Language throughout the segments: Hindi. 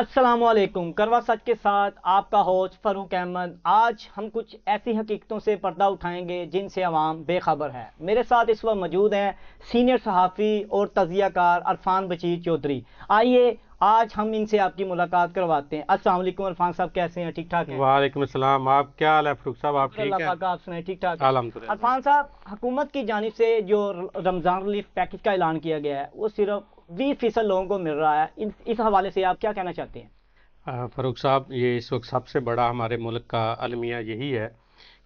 असलम करवा सच के साथ आपका होस्ट फरूक अहमद आज हम कुछ ऐसी हकीकतों से पर्दा उठाएंगे जिनसे आवाम बेखबर है मेरे साथ इस वक्त मौजूद हैं सीनियर सहाफ़ी और तजियाकार अरफान बशीर चौधरी आइए आज हम इनसे आपकी मुलाकात करवाते हैं अस्सलाम वालेकुम अरफान साहब कैसे हैं ठीक ठाक हैं वालेकुम अस्सलाम आप क्या हाल है फरूक साहब आप ठीक हैं आप सुनाए ठीक ठाक अरफान साहब हुकूमत की जानब से जो रमज़ान रिलीफ पैकेज का ऐलान किया गया है वो सिर्फ बीस फीसद लोगों को मिल रहा है इस, इस हवाले से आप क्या कहना चाहते हैं फरूख साहब ये इस वक्त सबसे बड़ा हमारे मुल्क का अलमिया यही है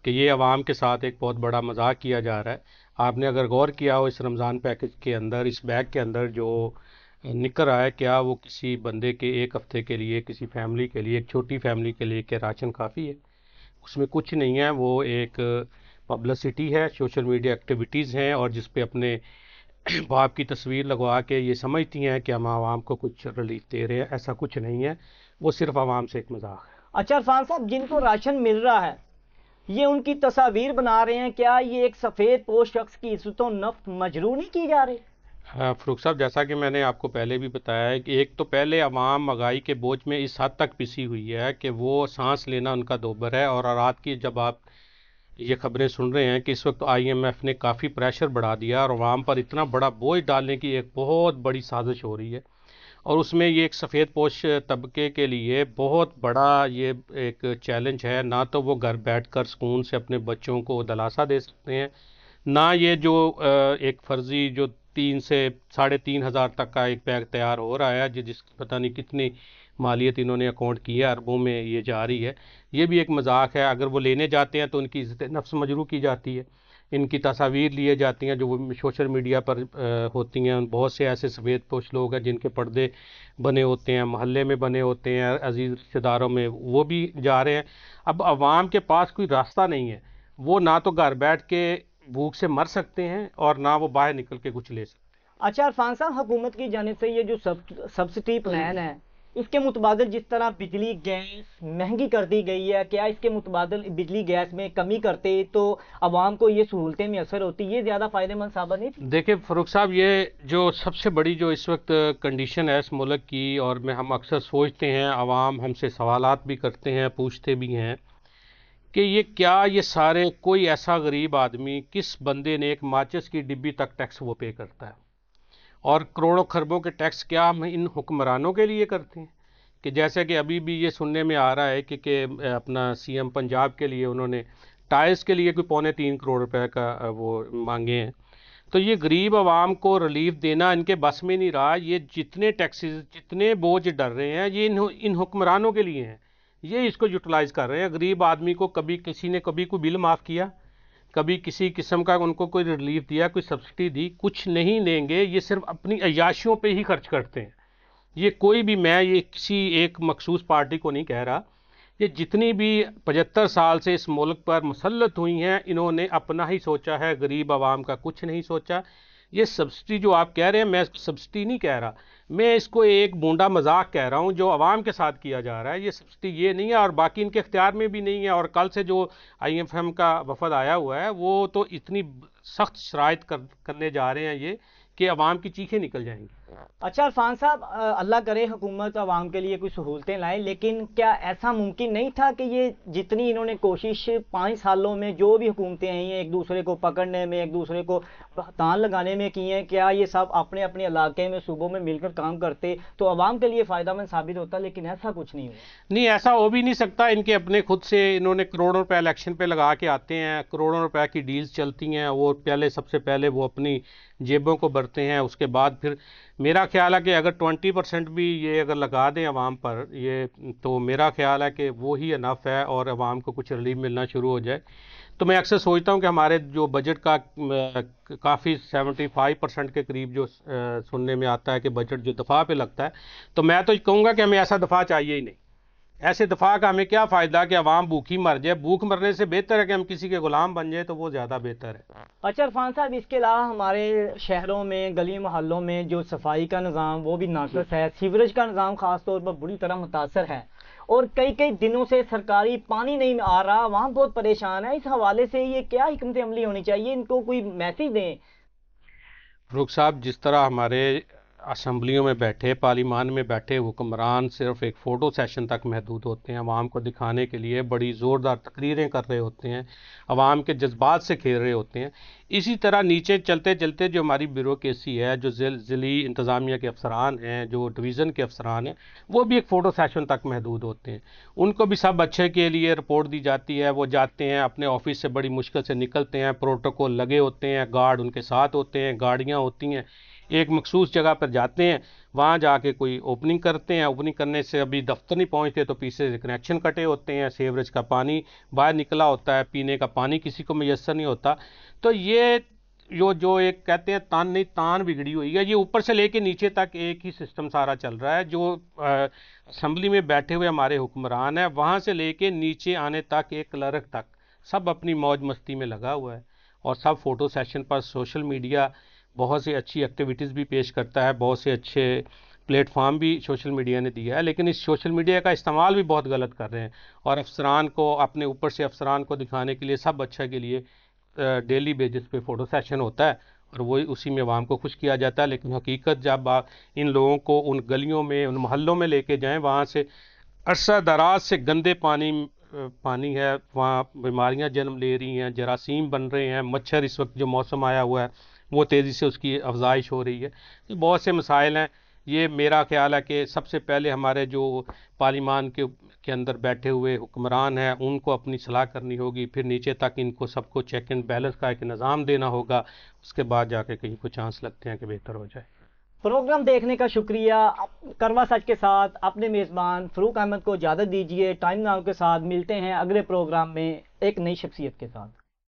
कि ये आवाम के साथ एक बहुत बड़ा मजाक किया जा रहा है आपने अगर गौर किया हो इस रमज़ान पैकेज के अंदर इस बैग के अंदर जो निकल आया क्या वो किसी बंदे के एक हफ़्ते के लिए किसी फैमिली के लिए एक छोटी फैमिली के लिए क्या राशन काफ़ी है उसमें कुछ नहीं है वो एक पब्लिसिटी है सोशल मीडिया एक्टिविटीज़ हैं और जिस अपने बाप की तस्वीर लगवा के ये समझती हैं कि हम आवाम को कुछ रिलीफ दे रहे हैं ऐसा कुछ नहीं है वो सिर्फ आवाम से एक मजाक है अच्छा अरफान साहब जिनको राशन मिल रहा है ये उनकी तस्वीर बना रहे हैं क्या ये एक सफ़ेद पोष शख्स की इज्जतों नफ मजरू नहीं की जा रही हाँ, फ़रूख साहब जैसा कि मैंने आपको पहले भी बताया है कि एक तो पहले आवाम महंगाई के बोझ में इस हद तक पिसी हुई है कि वो सांस लेना उनका दोबर है और रात की जब आप ये खबरें सुन रहे हैं कि इस वक्त आईएमएफ ने काफ़ी प्रेशर बढ़ा दिया और आवाम पर इतना बड़ा बोझ डालने की एक बहुत बड़ी साजिश हो रही है और उसमें ये एक सफ़ेद पोश तबके के लिए बहुत बड़ा ये एक चैलेंज है ना तो वो घर बैठ कर सुकून से अपने बच्चों को दलासा दे सकते हैं ना ये जो एक फर्जी जो तीन से साढ़े तीन हज़ार तक का एक बैग तैयार हो रहा है जिस पता नहीं कितनी मालियत इन्होंने अकाउंट की है अरबों में ये जा रही है ये भी एक मजाक है अगर वो लेने जाते हैं तो उनकी इज्जत नफ्स मजरू की जाती है इनकी तस्वीर लिए जाती हैं जो सोशल मीडिया पर आ, होती हैं बहुत से ऐसे सफ़ेद पोश लोग हैं जिनके पर्दे बने होते हैं महल्ले में बने होते हैं अजीज़ रिश्तेदारों में वो भी जा रहे हैं अब आवाम के पास कोई रास्ता नहीं है वो ना तो घर बैठ के भूख से मर सकते हैं और ना वो बाहर निकल के कुछ ले सकते हैं अच्छा अरफान साहब हुकूमत की जानब से ये जो सब सब्सिडी प्लान है इसके मुतबादल जिस तरह बिजली गैस महंगी कर दी गई है क्या इसके मुतबादल बिजली गैस में कमी करते तो आवाम को ये सहूलतें में असर होती ये ज़्यादा फ़ायदेमंद साबित नहीं देखिए फ़रूख साहब ये जो सबसे बड़ी जो इस वक्त कंडीशन है इस मुल्क की और में हम अक्सर सोचते हैं आवाम हमसे सवाल भी करते हैं पूछते भी हैं कि ये क्या ये सारे कोई ऐसा गरीब आदमी किस बंदे ने एक माचिस की डिब्बी तक टैक्स वो पे करता है और करोड़ों खरबों के टैक्स क्या हम इन हुक्मरानों के लिए करते हैं कि जैसे कि अभी भी ये सुनने में आ रहा है कि, कि अपना सीएम पंजाब के लिए उन्होंने टाइल्स के लिए कोई पौने तीन करोड़ रुपए का वो मांगे हैं तो ये गरीब आवाम को रिलीफ देना इनके बस में नहीं रहा ये जितने टैक्सेस जितने बोझ डर रहे हैं ये इन इन हुक्मरानों के लिए हैं ये इसको यूटिलाइज़ कर रहे हैं गरीब आदमी को कभी किसी ने कभी कोई बिल माफ़ किया कभी किसी किस्म का उनको कोई रिलीफ दिया कोई सब्सिडी दी कुछ नहीं लेंगे ये सिर्फ अपनी अयाशियों पे ही खर्च करते हैं ये कोई भी मैं ये किसी एक मखसूस पार्टी को नहीं कह रहा ये जितनी भी पचहत्तर साल से इस मुल्क पर मुसलत हुई हैं इन्होंने अपना ही सोचा है गरीब आवाम का कुछ नहीं सोचा ये सब्सिडी जो आप कह रहे हैं मैं सब्सिडी नहीं कह रहा मैं इसको एक बूंदा मजाक कह रहा हूँ जो आवाम के साथ किया जा रहा है ये सब्सिडी ये नहीं है और बाकी इनके अख्तियार में भी नहीं है और कल से जो आई एफ एम का वफद आया हुआ है वो तो इतनी सख्त शराइ कर, करने जा रहे हैं ये कि आवाम की चीखें निकल जाएंगी अच्छा अरफान साहब अल्लाह करे हुकूमत आवाम के लिए कुछ सहूलतें लाए लेकिन क्या ऐसा मुमकिन नहीं था कि ये जितनी इन्होंने कोशिश पाँच सालों में जो भी हुकूमतें आई हैं एक दूसरे को पकड़ने में एक दूसरे को तान लगाने में की हैं क्या ये सब अपने अपने इलाके में सूबों में मिलकर काम करते तो आवाम के लिए फ़ायदा मंद साबित होता लेकिन ऐसा कुछ नहीं हुआ नहीं ऐसा हो भी नहीं सकता इनके अपने खुद से इन्होंने करोड़ों रुपये इलेक्शन पर लगा के आते हैं करोड़ों रुपये की डील्स चलती हैं वो पहले सबसे पहले वो अपनी जेबों को भरते हैं उसके बाद फिर मेरा ख्याल है कि अगर ट्वेंटी परसेंट भी ये अगर लगा दें आवाम पर ये तो मेरा ख्याल है कि वो ही अनफ है और आवाम को कुछ रिलीफ मिलना शुरू हो जाए तो मैं अक्सर सोचता हूँ कि हमारे जो बजट का काफ़ी सेवेंटी फाइव परसेंट के करीब जो सुनने में आता है कि बजट जो दफ़ा पे लगता है तो मैं तो कहूँगा कि हमें ऐसा दफ़ा चाहिए ही नहीं ऐसे दफा का हमें क्या फ़ायदा कि आवाम भूखी मर जाए भूख मरने से बेहतर है कि हम किसी के ग़ुलाम बन जाए तो वो ज़्यादा बेहतर है अच्छा इरफान साहब इसके अलावा हमारे शहरों में गली मोहल्लों में जो सफाई का निज़ाम वो भी नाकस है सीवरेज का निज़ाम ख़ास तौर पर बुरी तरह मुतासर है और कई कई दिनों से सरकारी पानी नहीं आ रहा वहाँ बहुत परेशान है इस हवाले से ये क्या हमत अमली होनी चाहिए इनको कोई मैसेज दें रुख साहब जिस तरह हमारे असम्बलियों में बैठे पार्लीमान में बैठे हुक्मरान सिर्फ एक फ़ोटो सेशन तक महदूद होते हैं आवाम को दिखाने के लिए बड़ी ज़ोरदार तकरीरें कर रहे होते हैं आवाम के जज्बात से खेल रहे होते हैं इसी तरह नीचे चलते चलते जो हमारी ब्यूरोसी है जो जिल ज़िली इंतज़ामिया के अफसरान हैं जो डिवीज़न के अफसरान हैं वो भी एक फ़ोटो सेशन तक महदूद होते हैं उनको भी सब अच्छे के लिए रिपोर्ट दी जाती है वो जाते हैं अपने ऑफिस से बड़ी मुश्किल से निकलते हैं प्रोटोकॉल लगे होते हैं गार्ड उनके साथ होते हैं गाड़ियाँ होती हैं एक मखसूस जगह पर जाते हैं वहाँ जाके कोई ओपनिंग करते हैं ओपनिंग करने से अभी दफ्तर नहीं पहुँचते तो पीछे से कनेक्शन कटे होते हैं सेवरेज का पानी बाहर निकला होता है पीने का पानी किसी को मैसर नहीं होता तो ये जो जो एक कहते हैं तान नहीं तान बिगड़ी हुई है ये ऊपर से लेके नीचे तक एक ही सिस्टम सारा चल रहा है जो असम्बली में बैठे हुए हमारे हुक्मरान हैं वहाँ से लेके नीचे आने तक एक क्लर्क तक सब अपनी मौज मस्ती में लगा हुआ है और सब फ़ोटो सेशन पर सोशल मीडिया बहुत सी अच्छी एक्टिविटीज़ भी पेश करता है बहुत से अच्छे प्लेटफार्म भी सोशल मीडिया ने दिया है लेकिन इस सोशल मीडिया का इस्तेमाल भी बहुत गलत कर रहे हैं और अफसरान को अपने ऊपर से अफसरान को दिखाने के लिए सब अच्छा के लिए डेली बेसिस पे फ़ोटो सेशन होता है और वही उसी में वाम को खुश किया जाता है लेकिन हकीकत जब आप इन लोगों को उन गलियों में उन महलों में लेके जाएँ वहाँ से अरसा दराज से गंदे पानी पानी है वहाँ बीमारियाँ जन्म ले रही हैं जरासीम बन रहे हैं मच्छर इस वक्त जो मौसम आया हुआ है वो तेज़ी से उसकी अफजाइश हो रही है तो बहुत से मसाइल हैं ये मेरा ख्याल है कि सबसे पहले हमारे जो पार्लीमान के के अंदर बैठे हुए हुक्मरान हैं उनको अपनी सलाह करनी होगी फिर नीचे तक इनको सबको चेक एंड बैलेंस का एक निज़ाम देना होगा उसके बाद जाके कहीं को चांस लगते हैं कि बेहतर हो जाए प्रोग्राम देखने का शुक्रिया करवा सच के साथ अपने मेज़बान फ़रूक अहमद को इजाज़त दीजिए टाइम नाव के साथ मिलते हैं अगले प्रोग्राम में एक नई शख्सियत के साथ